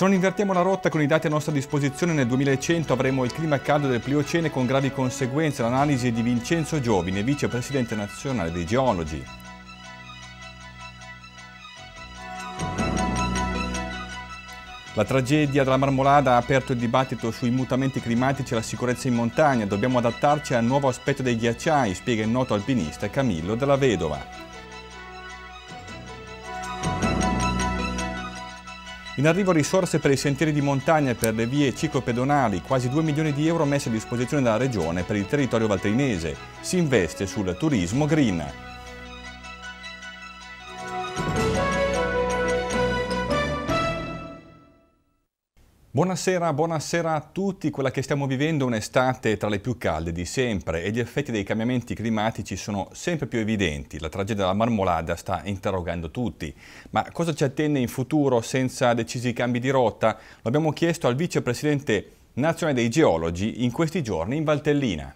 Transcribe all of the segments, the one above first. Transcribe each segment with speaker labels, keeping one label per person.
Speaker 1: Se non invertiamo la rotta con i dati a nostra disposizione nel 2100 avremo il clima caldo del Pliocene con gravi conseguenze. L'analisi di Vincenzo Giovine, vicepresidente nazionale dei geologi. La tragedia della Marmolada ha aperto il dibattito sui mutamenti climatici e la sicurezza in montagna. Dobbiamo adattarci al nuovo aspetto dei ghiacciai, spiega il noto alpinista Camillo della Vedova. In arrivo risorse per i sentieri di montagna e per le vie ciclopedonali, quasi 2 milioni di euro messi a disposizione dalla Regione per il territorio valtrinese. Si investe sul turismo green. Buonasera, buonasera, a tutti. Quella che stiamo vivendo è un'estate tra le più calde di sempre e gli effetti dei cambiamenti climatici sono sempre più evidenti. La tragedia della marmolada sta interrogando tutti. Ma cosa ci attende in futuro senza decisi cambi di rotta? L'abbiamo chiesto al vicepresidente nazionale dei geologi in questi giorni in Valtellina.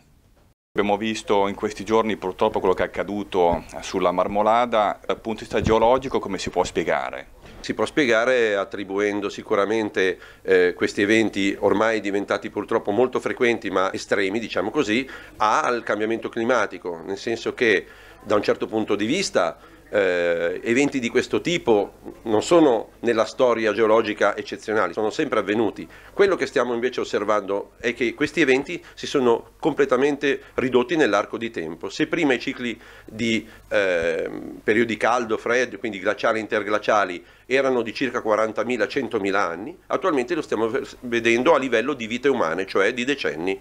Speaker 1: Abbiamo visto in questi giorni purtroppo quello che è accaduto sulla Marmolada, dal punto di vista
Speaker 2: geologico come si può spiegare? Si può spiegare attribuendo sicuramente eh, questi eventi ormai diventati purtroppo molto frequenti ma estremi diciamo così al cambiamento climatico, nel senso che da un certo punto di vista eh, eventi di questo tipo non sono nella storia geologica eccezionali, sono sempre avvenuti. Quello che stiamo invece osservando è che questi eventi si sono completamente ridotti nell'arco di tempo. Se prima i cicli di eh, periodi caldo, freddo, quindi glaciali e interglaciali, erano di circa 40.000-100.000 anni, attualmente lo stiamo vedendo a livello di vite umane, cioè di decenni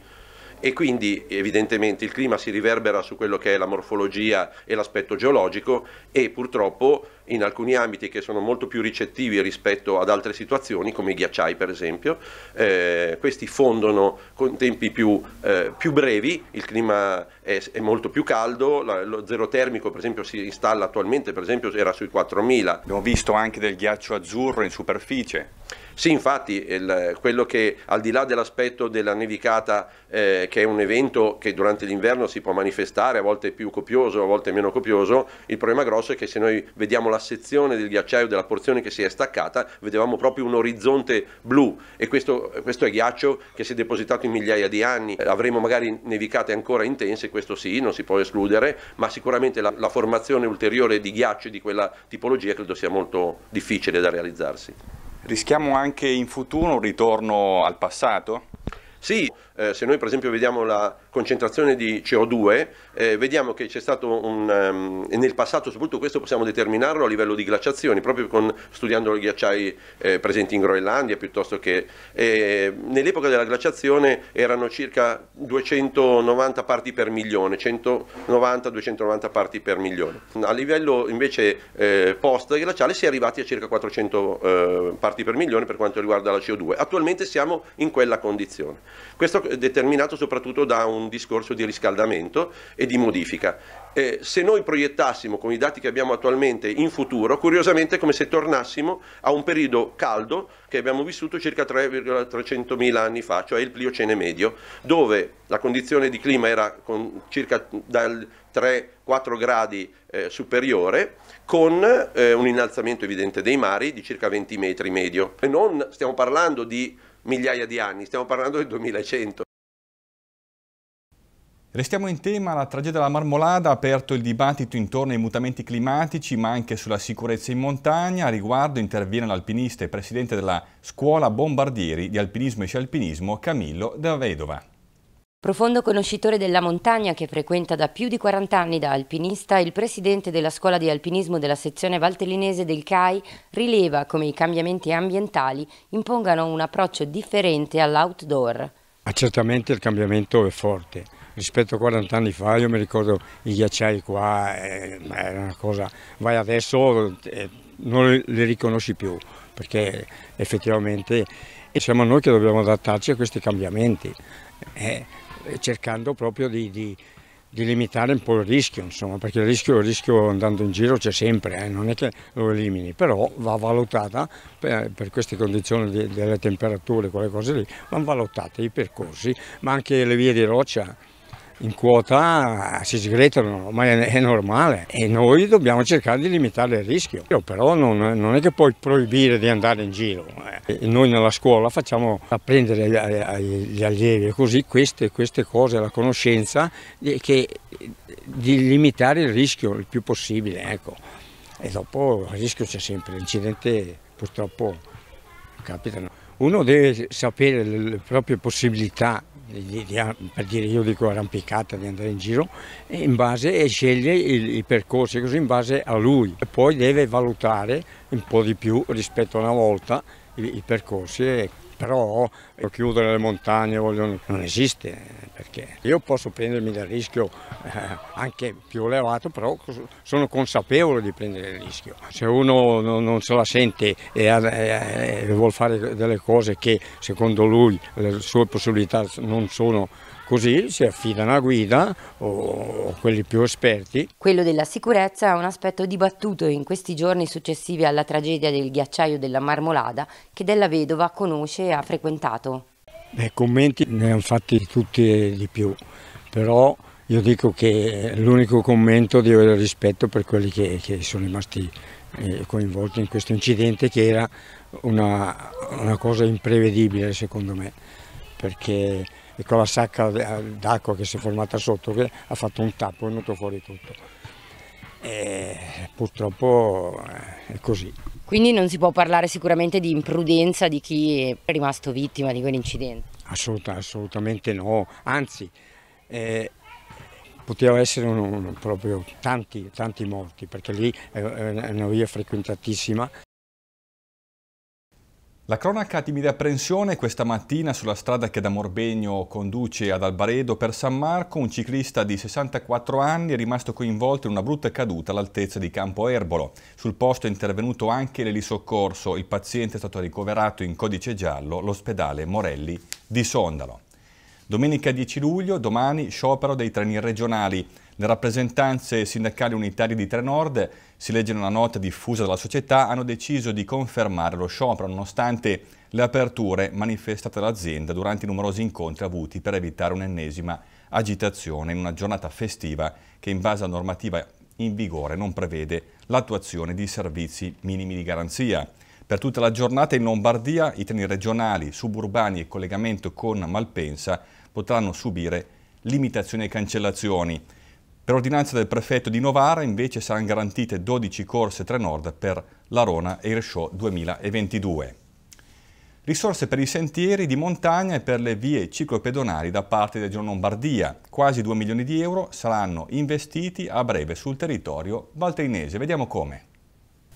Speaker 2: e quindi evidentemente il clima si riverbera su quello che è la morfologia e l'aspetto geologico e purtroppo in alcuni ambiti che sono molto più ricettivi rispetto ad altre situazioni, come i ghiacciai per esempio, eh, questi fondono con tempi più, eh, più brevi, il clima è, è molto più caldo, la, lo zero termico per esempio si installa attualmente, per esempio era sui 4.000. Abbiamo visto anche del ghiaccio azzurro in superficie. Sì, infatti, il, quello che al di là dell'aspetto della nevicata, eh, che è un evento che durante l'inverno si può manifestare, a volte più copioso, a volte meno copioso, il problema grosso è che se noi vediamo la sezione del ghiacciaio della porzione che si è staccata, vedevamo proprio un orizzonte blu e questo, questo è ghiaccio che si è depositato in migliaia di anni, avremo magari nevicate ancora intense, questo sì, non si può escludere, ma sicuramente la, la formazione ulteriore di ghiaccio di quella tipologia credo sia molto difficile da realizzarsi. Rischiamo anche in futuro un ritorno al passato? Sì, eh, se noi per esempio vediamo la concentrazione di CO2, eh, vediamo che c'è stato un, um, e nel passato soprattutto questo possiamo determinarlo a livello di glaciazioni, proprio con, studiando i ghiacciai eh, presenti in Groenlandia, piuttosto che eh, nell'epoca della glaciazione erano circa 290 parti per milione, 190-290 parti per milione. A livello invece eh, post-glaciale si è arrivati a circa 400 eh, parti per milione per quanto riguarda la CO2. Attualmente siamo in quella condizione. Questo è determinato soprattutto da un discorso di riscaldamento e di modifica. Eh, se noi proiettassimo con i dati che abbiamo attualmente in futuro, curiosamente è come se tornassimo a un periodo caldo che abbiamo vissuto circa 3,300.000 anni fa, cioè il Pliocene medio, dove la condizione di clima era con circa dal 3-4 gradi eh, superiore, con eh, un innalzamento evidente dei mari di circa 20 metri medio. E non stiamo parlando di migliaia di anni, stiamo parlando del 2100.
Speaker 1: Restiamo in tema, la tragedia della Marmolada ha aperto il dibattito intorno ai mutamenti climatici ma anche sulla sicurezza in montagna. A riguardo interviene l'alpinista e presidente della scuola Bombardieri di alpinismo e scialpinismo Camillo Della Vedova.
Speaker 3: Profondo conoscitore della montagna che frequenta da più di 40 anni da alpinista, il presidente della scuola di alpinismo della sezione valtellinese del CAI rileva come i cambiamenti ambientali impongano un approccio differente all'outdoor.
Speaker 4: certamente il cambiamento è forte. Rispetto a 40 anni fa io mi ricordo i ghiacciai qua, eh, era una cosa, vai adesso eh, non li riconosci più perché effettivamente eh, siamo noi che dobbiamo adattarci a questi cambiamenti. Eh, cercando proprio di, di, di, limitare un po' il rischio, insomma, perché il rischio, il rischio andando in giro c'è sempre, eh, non è che lo elimini, però va valutata per, per queste condizioni di, delle temperature, quelle cose lì, vanno valutate i percorsi, ma anche le vie di roccia in quota si sgretolano, ma è, è, normale e noi dobbiamo cercare di limitare il rischio. però non, non, è che puoi proibire di andare in giro. Eh. E noi nella scuola facciamo apprendere agli allievi così queste, queste cose, la conoscenza, che, di limitare il rischio il più possibile. Ecco. E dopo il rischio c'è sempre, l'incidente purtroppo capita. Uno deve sapere le proprie possibilità di, di, per dire io dico arrampicata, di andare in giro, in base, e sceglie i percorsi così in base a lui. E poi deve valutare un po' di più rispetto a una volta i, i percorsi. E, però chiudere le montagne voglio, non esiste perché io posso prendermi del rischio eh, anche più elevato però sono consapevole di prendere il rischio se uno non, non se la sente e, e, e, vuol fare delle cose che secondo lui le sue possibilità non sono Così si affidano a guida o quelli più esperti.
Speaker 3: Quello della sicurezza è un aspetto dibattuto in questi giorni successivi alla tragedia del ghiacciaio della Marmolada che della vedova conosce e ha frequentato.
Speaker 4: Beh, commenti ne hanno fatti tutti e di più, però io dico che l'unico commento di avere rispetto per quelli che, che sono rimasti eh, coinvolti in questo incidente che era una, una cosa imprevedibile secondo me, perché e con la sacca eh, d'acqua che si è formata sotto che ha fatto un tappo, è venuto fuori tutto. E purtroppo eh, è così.
Speaker 3: Quindi non si può parlare sicuramente di imprudenza di chi è rimasto vittima di quell'incidente?
Speaker 4: Assoluta, assolutamente no, anzi eh, poteva essere un, un, proprio tanti, tanti morti perché lì è una via frequentatissima. La cronaca di apprensione questa
Speaker 1: mattina sulla strada che da Morbegno conduce ad Albaredo per San Marco, un ciclista di 64 anni è rimasto coinvolto in una brutta caduta all'altezza di Campo Erbolo. Sul posto è intervenuto anche l'elisoccorso, il paziente è stato ricoverato in codice giallo all'ospedale Morelli di Sondalo. Domenica 10 luglio, domani, sciopero dei treni regionali. Le rappresentanze sindacali unitarie di Trenord, si legge nella nota diffusa dalla società, hanno deciso di confermare lo sciopero nonostante le aperture manifestate dall'azienda durante i numerosi incontri avuti per evitare un'ennesima agitazione in una giornata festiva che in base alla normativa in vigore non prevede l'attuazione di servizi minimi di garanzia. Per tutta la giornata in Lombardia i treni regionali, suburbani e collegamento con Malpensa potranno subire limitazioni e cancellazioni. Per ordinanza del prefetto di Novara invece saranno garantite 12 corse Trenord per l'Arona Air Show 2022. Risorse per i sentieri di montagna e per le vie ciclopedonali da parte della Regione Lombardia. Quasi 2 milioni di euro saranno investiti a breve sul territorio valtrinese. Vediamo come.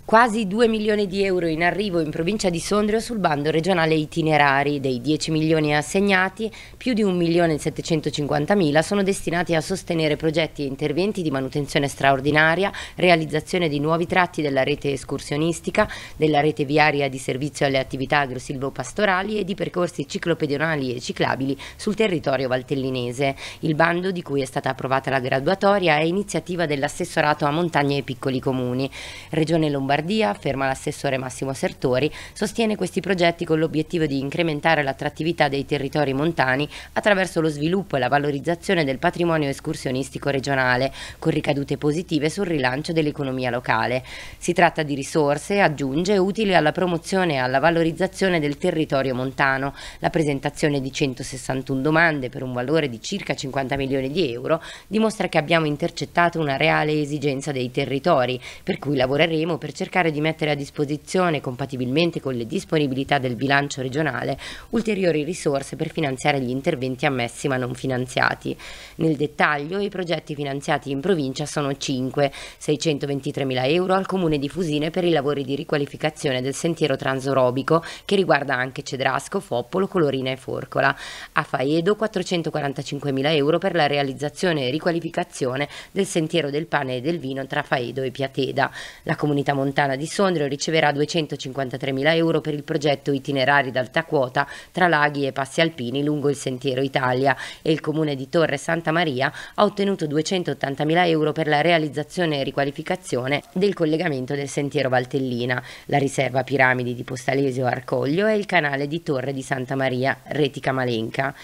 Speaker 3: Quasi 2 milioni di euro in arrivo in provincia di Sondrio sul bando regionale itinerari. Dei 10 milioni assegnati, più di 1 milione e 750 mila sono destinati a sostenere progetti e interventi di manutenzione straordinaria, realizzazione di nuovi tratti della rete escursionistica, della rete viaria di servizio alle attività agrosilvopastorali e di percorsi ciclopedionali e ciclabili sul territorio valtellinese. Il bando, di cui è stata approvata la graduatoria, è iniziativa dell'assessorato a montagne e piccoli comuni. Regione Lombardia Lombardia, afferma l'assessore Massimo Sertori, sostiene questi progetti con l'obiettivo di incrementare l'attrattività dei territori montani attraverso lo sviluppo e la valorizzazione del patrimonio escursionistico regionale, con ricadute positive sul rilancio dell'economia locale. Si tratta di risorse, aggiunge, utili alla promozione e alla valorizzazione del territorio montano, la presentazione di 161 domande per un valore di circa 50 milioni di euro dimostra che abbiamo intercettato una reale esigenza dei territori, per cui lavoreremo per cercare cercare di mettere a disposizione, compatibilmente con le disponibilità del bilancio regionale, ulteriori risorse per finanziare gli interventi ammessi ma non finanziati. Nel dettaglio, i progetti finanziati in provincia sono 5, 623 mila euro al comune di Fusine per i lavori di riqualificazione del sentiero transorobico che riguarda anche Cedrasco, Foppolo, Colorina e Forcola. A Faedo 445 mila euro per la realizzazione e riqualificazione del sentiero del pane e del vino tra Faedo e Piateda. La comunità montana Fontana di Sondrio riceverà 253.000 euro per il progetto Itinerari d'alta quota tra laghi e passi alpini lungo il sentiero Italia e il comune di Torre Santa Maria ha ottenuto 280.000 euro per la realizzazione e riqualificazione del collegamento del sentiero Valtellina, la riserva Piramidi di Postalesio Arcoglio e il canale di Torre di Santa Maria, Retica Malenca.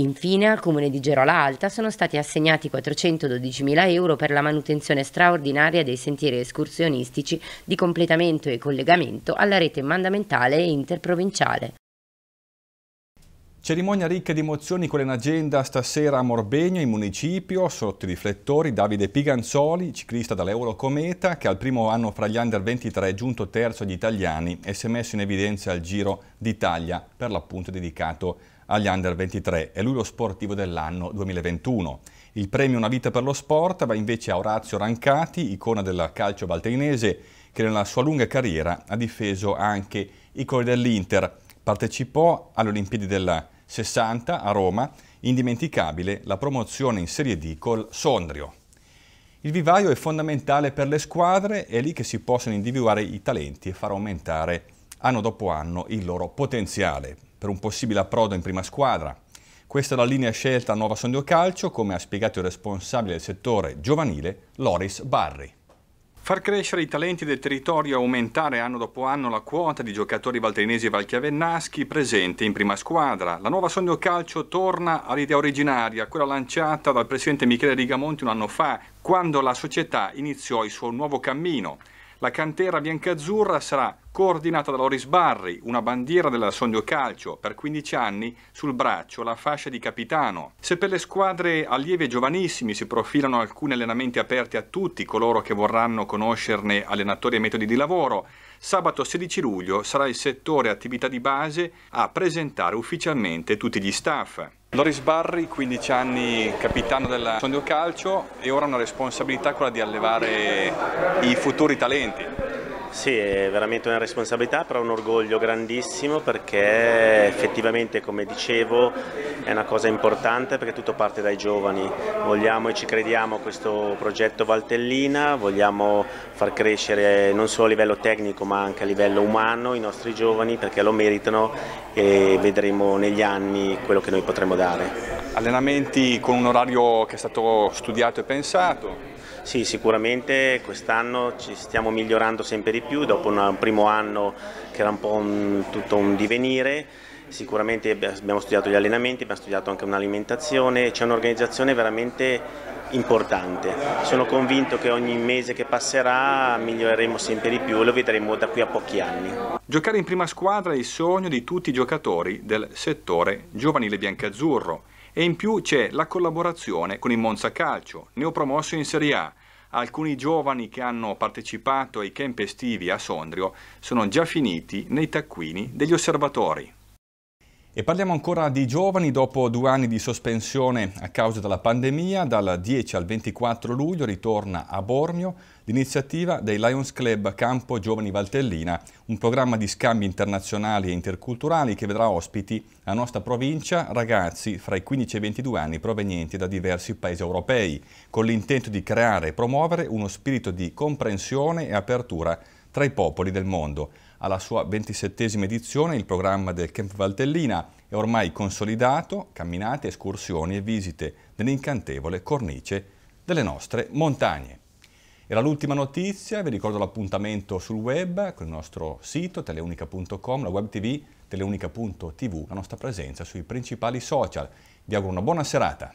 Speaker 3: Infine al comune di Gerola Alta sono stati assegnati 412.000 euro per la manutenzione straordinaria dei sentieri escursionistici di completamento e collegamento alla rete mandamentale e interprovinciale.
Speaker 1: Cerimonia ricca di emozioni con l'agenda stasera a Morbegno, in municipio, sotto i riflettori Davide Piganzoli, ciclista dall'Eurocometa, che al primo anno fra gli under 23 è giunto terzo agli italiani e si è messo in evidenza al Giro d'Italia, per l'appunto dedicato agli Under 23 e lui lo sportivo dell'anno 2021. Il premio Una vita per lo sport va invece a Orazio Rancati, icona del calcio valteinese, che nella sua lunga carriera ha difeso anche i colori dell'Inter. Partecipò alle Olimpiadi del 60 a Roma, indimenticabile la promozione in Serie D col Sondrio. Il vivaio è fondamentale per le squadre, è lì che si possono individuare i talenti e far aumentare anno dopo anno il loro potenziale per un possibile approdo in prima squadra. Questa è la linea scelta a Nuova Sondrio Calcio, come ha spiegato il responsabile del settore giovanile Loris Barri. Far crescere i talenti del territorio e aumentare anno dopo anno la quota di giocatori valtrinesi e valchiavennaschi presenti in prima squadra. La nuova Sondrio Calcio torna all'idea originaria, quella lanciata dal presidente Michele Rigamonti un anno fa, quando la società iniziò il suo nuovo cammino. La cantera biancazzurra sarà coordinata da Loris Barri, una bandiera della sogno Calcio, per 15 anni sul braccio la fascia di capitano. Se per le squadre allievi e giovanissimi si profilano alcuni allenamenti aperti a tutti coloro che vorranno conoscerne allenatori e metodi di lavoro, sabato 16 luglio sarà il settore attività di base a presentare ufficialmente tutti gli staff. Loris Barri, 15 anni capitano della Sondrio Calcio e ora una responsabilità quella di allevare i futuri talenti. Sì,
Speaker 2: è veramente una responsabilità, però un orgoglio grandissimo perché effettivamente, come dicevo, è una cosa importante perché tutto parte dai giovani. Vogliamo e ci crediamo a questo progetto Valtellina, vogliamo far crescere non solo a livello
Speaker 1: tecnico ma anche a livello umano i nostri giovani perché lo meritano e vedremo negli
Speaker 2: anni quello che noi potremo dare.
Speaker 1: Allenamenti con un orario che è stato studiato e pensato? Sì, sicuramente quest'anno ci stiamo migliorando sempre di più, dopo un primo anno che era un po' un, tutto un divenire, sicuramente abbiamo
Speaker 2: studiato gli allenamenti, abbiamo studiato anche un'alimentazione, c'è un'organizzazione veramente importante. Sono convinto che ogni mese che passerà miglioreremo sempre di più e lo vedremo da qui a pochi anni.
Speaker 1: Giocare in prima squadra è il sogno di tutti i giocatori del settore giovanile biancazzurro e in più c'è la collaborazione con il Monza Calcio, neopromosso in Serie A. Alcuni giovani che hanno partecipato ai camp estivi a Sondrio sono già finiti nei taccuini degli osservatori. E parliamo ancora di giovani, dopo due anni di sospensione a causa della pandemia, dal 10 al 24 luglio ritorna a Bormio l'iniziativa dei Lions Club Campo Giovani Valtellina, un programma di scambi internazionali e interculturali che vedrà ospiti la nostra provincia ragazzi fra i 15 e i 22 anni provenienti da diversi paesi europei, con l'intento di creare e promuovere uno spirito di comprensione e apertura tra i popoli del mondo alla sua ventisettesima edizione, il programma del Camp Valtellina è ormai consolidato, camminate, escursioni e visite nell'incantevole cornice delle nostre montagne. Era l'ultima notizia, vi ricordo l'appuntamento sul web con il nostro sito teleunica.com, la web tv teleunica.tv, la nostra presenza sui principali social. Vi auguro una buona serata.